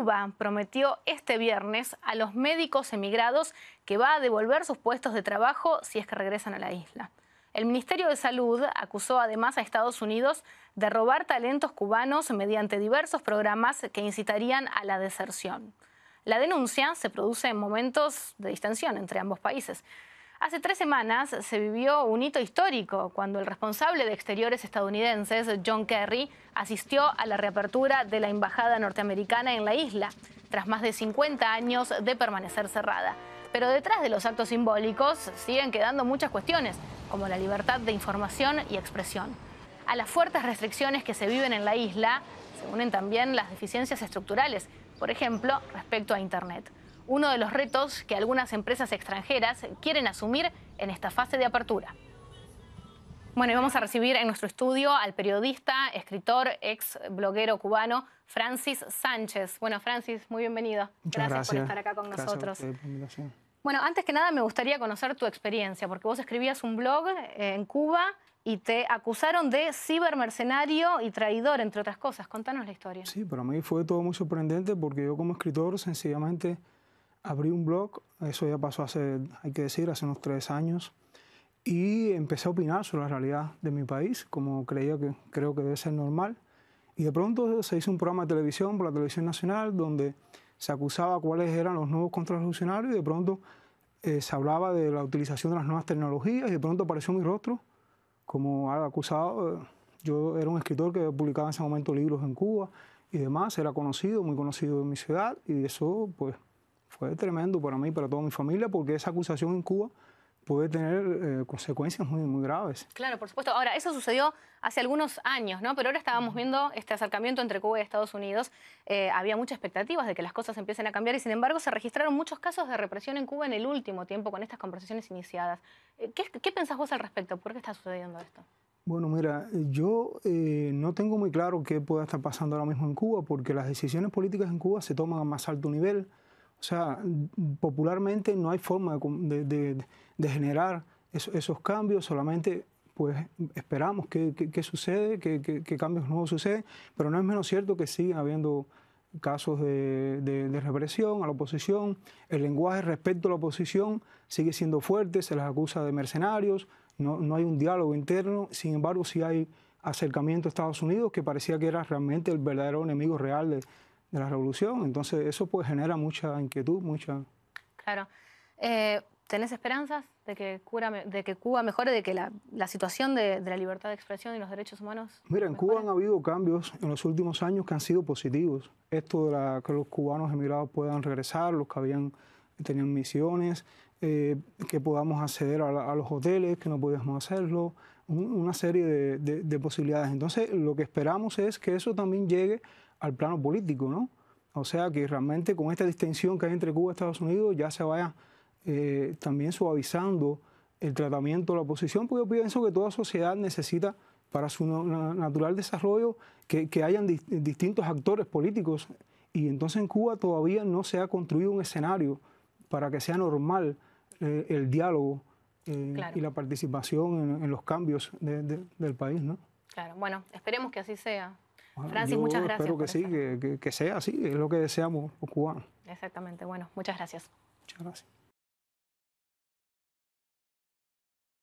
Cuba prometió este viernes a los médicos emigrados que va a devolver sus puestos de trabajo si es que regresan a la isla. El Ministerio de Salud acusó además a Estados Unidos de robar talentos cubanos mediante diversos programas que incitarían a la deserción. La denuncia se produce en momentos de distensión entre ambos países. Hace tres semanas se vivió un hito histórico cuando el responsable de exteriores estadounidenses, John Kerry, asistió a la reapertura de la Embajada norteamericana en la isla, tras más de 50 años de permanecer cerrada. Pero detrás de los actos simbólicos siguen quedando muchas cuestiones, como la libertad de información y expresión. A las fuertes restricciones que se viven en la isla se unen también las deficiencias estructurales, por ejemplo, respecto a Internet uno de los retos que algunas empresas extranjeras quieren asumir en esta fase de apertura. Bueno, y vamos a recibir en nuestro estudio al periodista, escritor, ex bloguero cubano Francis Sánchez. Bueno, Francis, muy bienvenido. Gracias, por estar acá con nosotros. Bueno, antes que nada me gustaría conocer tu experiencia, porque vos escribías un blog eh, en Cuba y te acusaron de cibermercenario y traidor, entre otras cosas. Contanos la historia. Sí, para mí fue todo muy sorprendente porque yo como escritor sencillamente abrí un blog, eso ya pasó hace, hay que decir, hace unos tres años, y empecé a opinar sobre la realidad de mi país, como creía que, creo que debe ser normal. Y de pronto se hizo un programa de televisión por la televisión nacional donde se acusaba cuáles eran los nuevos contrarrevolucionarios y de pronto eh, se hablaba de la utilización de las nuevas tecnologías y de pronto apareció mi rostro como acusado. Eh, yo era un escritor que publicaba en ese momento libros en Cuba y demás, era conocido, muy conocido en mi ciudad y eso pues fue tremendo para mí, y para toda mi familia, porque esa acusación en Cuba puede tener eh, consecuencias muy, muy graves. Claro, por supuesto. Ahora, eso sucedió hace algunos años, ¿no? Pero ahora estábamos viendo este acercamiento entre Cuba y Estados Unidos. Eh, había muchas expectativas de que las cosas empiecen a cambiar y, sin embargo, se registraron muchos casos de represión en Cuba en el último tiempo con estas conversaciones iniciadas. Eh, ¿Qué, qué pensás vos al respecto? ¿Por qué está sucediendo esto? Bueno, mira, yo no tengo muy claro qué pueda estar pasando ahora mismo en Cuba, porque las decisiones políticas en Cuba se toman a más alto nivel. O sea, popularmente no hay forma de, generar esos, cambios, solamente pues esperamos qué que, que, sucede, qué cambios nuevos suceden, pero no es menos cierto que siguen habiendo casos de, represión a la oposición, el lenguaje respecto a la oposición sigue siendo fuerte, se las acusa de mercenarios, no, no hay un diálogo interno, sin embargo sí hay acercamiento a Estados Unidos, que parecía que era realmente el verdadero enemigo real de, de la revolución. Entonces eso pues genera mucha inquietud, mucha... Claro. Eh, ¿Tenés esperanzas de que, cura, de que Cuba mejore, de que la, situación de, la libertad de expresión y los derechos humanos... Mira, en Cuba han habido cambios en los últimos años que han sido positivos. Esto de que los cubanos emigrados puedan regresar, los que habían tenían misiones, eh, que podamos acceder a, los hoteles, que no podíamos hacerlo, una serie de, posibilidades. Entonces, lo que esperamos es que eso también llegue al plano político, ¿no? O sea, que realmente con esta distinción que hay entre Cuba y Estados Unidos ya se vaya eh, también suavizando el tratamiento de la oposición, porque yo pienso que toda sociedad necesita para su natural desarrollo que, hayan distintos actores políticos. Y entonces en Cuba todavía no se ha construido un escenario para que sea normal eh, el diálogo eh, y la participación en, los cambios del país, ¿no? Claro, bueno, esperemos que así sea. Francis, muchas gracias. Espero que sí, que, que sea así, es lo que deseamos los cubanos. Exactamente, bueno, muchas gracias. Muchas gracias.